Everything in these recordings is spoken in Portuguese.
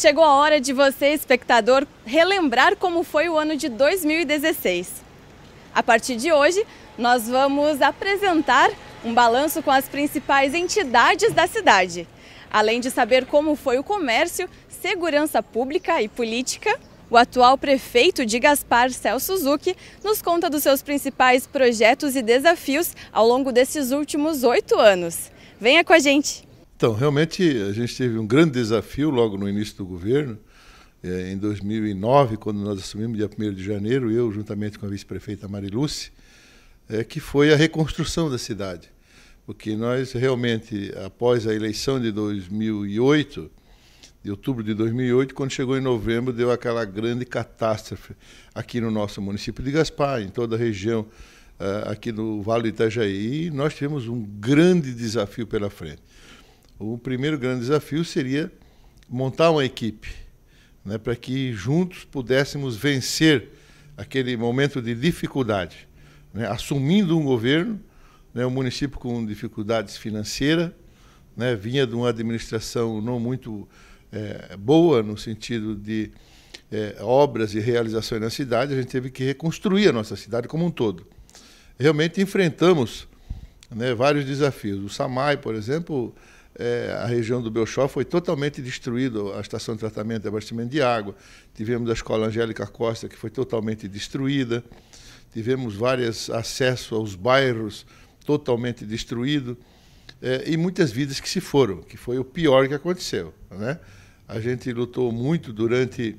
Chegou a hora de você, espectador, relembrar como foi o ano de 2016. A partir de hoje, nós vamos apresentar um balanço com as principais entidades da cidade. Além de saber como foi o comércio, segurança pública e política, o atual prefeito de Gaspar, Celso Zucchi, nos conta dos seus principais projetos e desafios ao longo desses últimos oito anos. Venha com a gente! Então, realmente a gente teve um grande desafio logo no início do governo, eh, em 2009, quando nós assumimos, dia 1 de janeiro, eu juntamente com a vice-prefeita Mariluce, eh, é, que foi a reconstrução da cidade. Porque nós realmente, após a eleição de 2008, de outubro de 2008, quando chegou em novembro, deu aquela grande catástrofe aqui no nosso município de Gaspar, em toda a região eh, aqui no Vale do Itajaí, e nós tivemos um grande desafio pela frente o primeiro grande desafio seria montar uma equipe, né, para que juntos pudéssemos vencer aquele momento de dificuldade, né, assumindo um governo, né, um município com dificuldades financeiras, né, vinha de uma administração não muito é, boa no sentido de é, obras e realizações na cidade, a gente teve que reconstruir a nossa cidade como um todo. Realmente enfrentamos né, vários desafios. O SAMAI, por exemplo, é, a região do Belchó foi totalmente destruída, a estação de tratamento e abastecimento de água. Tivemos a escola Angélica Costa, que foi totalmente destruída. Tivemos vários acessos aos bairros totalmente destruído é, e muitas vidas que se foram, que foi o pior que aconteceu. Né? A gente lutou muito durante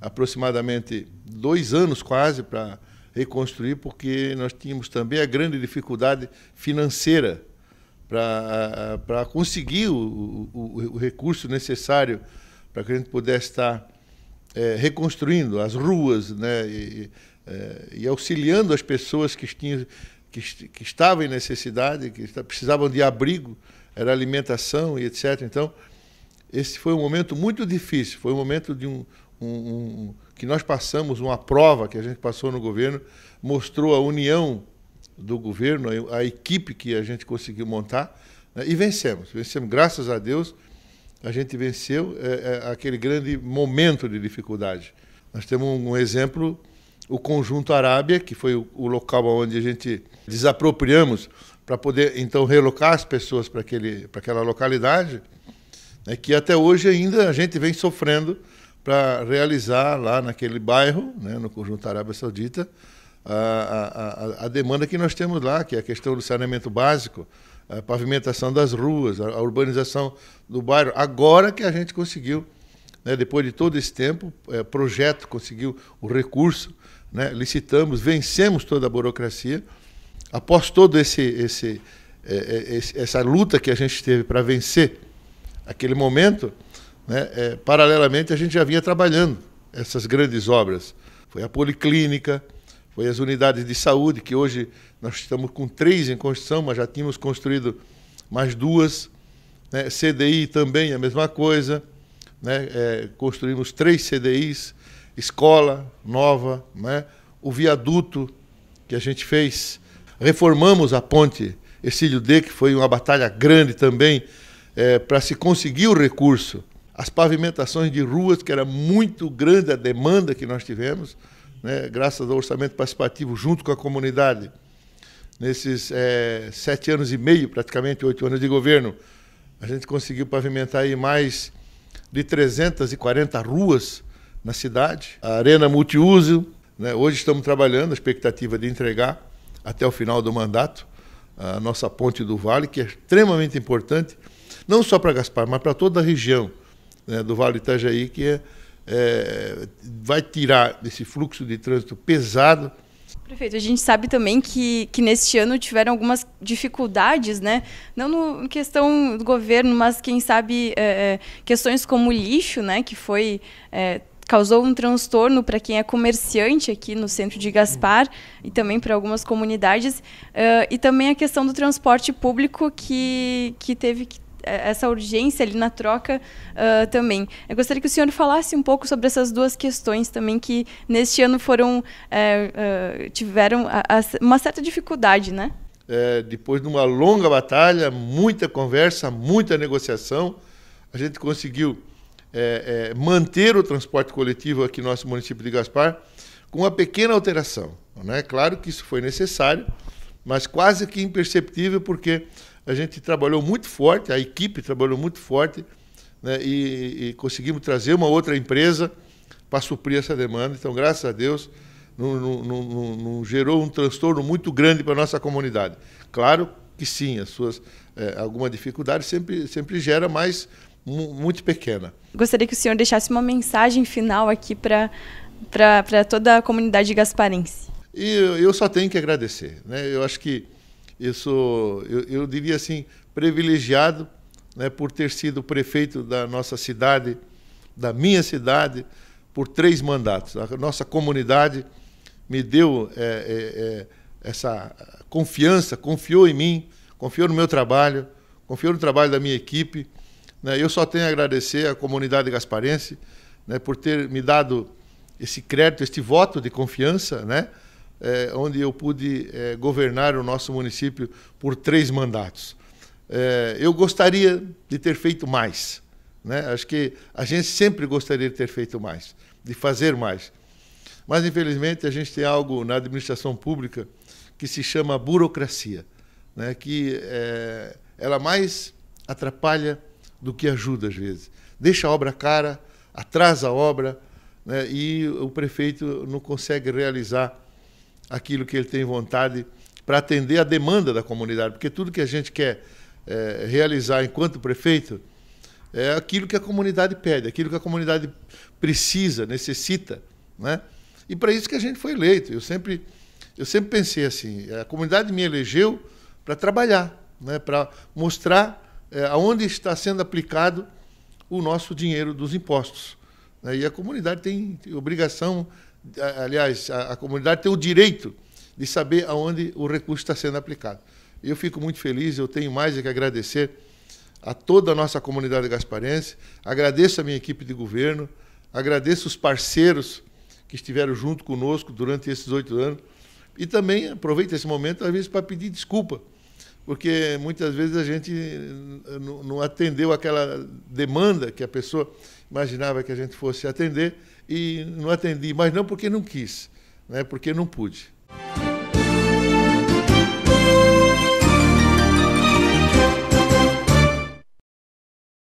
aproximadamente dois anos quase para reconstruir, porque nós tínhamos também a grande dificuldade financeira para conseguir o, o, o, recurso necessário para que a gente pudesse estar é, reconstruindo as ruas né, e, e, é, auxiliando as pessoas que, tinham, que, que estavam em necessidade, que precisavam de abrigo, era alimentação e etc. Então, esse foi um momento muito difícil, foi um momento de um, um, um, que nós passamos, uma prova que a gente passou no governo, mostrou a união do governo, a equipe que a gente conseguiu montar, né? e vencemos. Vencemos, graças a Deus, a gente venceu é, é, aquele grande momento de dificuldade. Nós temos um, um exemplo, o Conjunto Arábia, que foi o, o local onde a gente desapropriamos para poder, então, relocar as pessoas para aquela localidade, né? que até hoje ainda a gente vem sofrendo para realizar lá naquele bairro, né? no Conjunto Arábia Saudita, a, a, a demanda que nós temos lá, que é a questão do saneamento básico, a pavimentação das ruas, a, urbanização do bairro. Agora que a gente conseguiu, né, depois de todo esse tempo, é, projeto conseguiu o recurso, né, licitamos, vencemos toda a burocracia. Após todo esse, esse, é, é essa luta que a gente teve para vencer aquele momento, né, é, paralelamente a gente já vinha trabalhando essas grandes obras. Foi a policlínica, foi as unidades de saúde, que hoje nós estamos com três em construção, mas já tínhamos construído mais duas. Né? CDI também, é a mesma coisa. Né? É, construímos três CDIs, escola nova, né? o viaduto que a gente fez. Reformamos a ponte Exílio D, que foi uma batalha grande também, é, para se conseguir o recurso. As pavimentações de ruas, que era muito grande a demanda que nós tivemos, né, graças ao orçamento participativo, junto com a comunidade, nesses é, sete anos e meio, praticamente oito anos de governo, a gente conseguiu pavimentar aí mais de 340 ruas na cidade, a arena multiuso. Né, hoje estamos trabalhando, a expectativa é de entregar até o final do mandato a nossa ponte do Vale, que é extremamente importante, não só para Gaspar, mas para toda a região né, do Vale Itajaí, que é é, vai tirar desse fluxo de trânsito pesado. Prefeito, a gente sabe também que, que neste ano tiveram algumas dificuldades, né? Não no questão do governo, mas quem sabe é, é questões como lixo, né? Que foi é, causou um transtorno para quem é comerciante aqui no centro de Gaspar e também para algumas comunidades. Uh, e também a questão do transporte público que, que teve que é, essa urgência ali na troca uh, também. Eu gostaria que o senhor falasse um pouco sobre essas duas questões também que neste ano foram uh, uh, tiveram a, a, uma certa dificuldade, né? É, depois de uma longa batalha, muita conversa, muita negociação, a gente conseguiu é, é, manter o transporte coletivo aqui no nosso município de Gaspar com uma pequena alteração. Né? Claro que isso foi necessário, mas quase que imperceptível porque a gente trabalhou muito forte, a equipe trabalhou muito forte, né, e, e, conseguimos trazer uma outra empresa para suprir essa demanda. Então, graças a Deus, não, não, não, não gerou um transtorno muito grande para a nossa comunidade. Claro que sim, as suas, é, alguma dificuldade sempre, sempre gera, mas muito pequena. Gostaria que o senhor deixasse uma mensagem final aqui para toda a comunidade gasparense. E eu só tenho que agradecer. Né? Eu acho que eu sou, eu, eu diria assim, privilegiado né, por ter sido prefeito da nossa cidade, da minha cidade, por três mandatos. A nossa comunidade me deu é, é, é, essa confiança, confiou em mim, confiou no meu trabalho, confiou no trabalho da minha equipe. Né? Eu só tenho a agradecer à comunidade gasparense né, por ter me dado esse crédito, este voto de confiança, né? é, onde eu pude é, governar o nosso município por três mandatos. É, eu gostaria de ter feito mais. Né? Acho que a gente sempre gostaria de ter feito mais, de fazer mais. Mas, infelizmente, a gente tem algo na administração pública que se chama burocracia, né? que é, ela mais atrapalha do que ajuda, às vezes. Deixa a obra cara, atrasa a obra, né? e o prefeito não consegue realizar aquilo que ele tem vontade para atender a demanda da comunidade, porque tudo que a gente quer é, realizar enquanto prefeito é aquilo que a comunidade pede, aquilo que a comunidade precisa, necessita, né? E para isso que a gente foi eleito. Eu sempre, eu sempre pensei assim: é, a comunidade me elegeu para trabalhar, né? Para mostrar é, aonde está sendo aplicado o nosso dinheiro dos impostos. Né? E a comunidade tem obrigação aliás, a, a comunidade tem o direito de saber aonde o recurso está sendo aplicado. Eu fico muito feliz, eu tenho mais do é que agradecer a toda a nossa comunidade gasparense, agradeço a minha equipe de governo, agradeço os parceiros que estiveram junto conosco durante esses oito anos e também aproveito esse momento, às vezes, para pedir desculpa, porque muitas vezes a gente não atendeu aquela demanda que a pessoa imaginava que a gente fosse atender e não atendi, mas não porque não quis, né? porque não pude.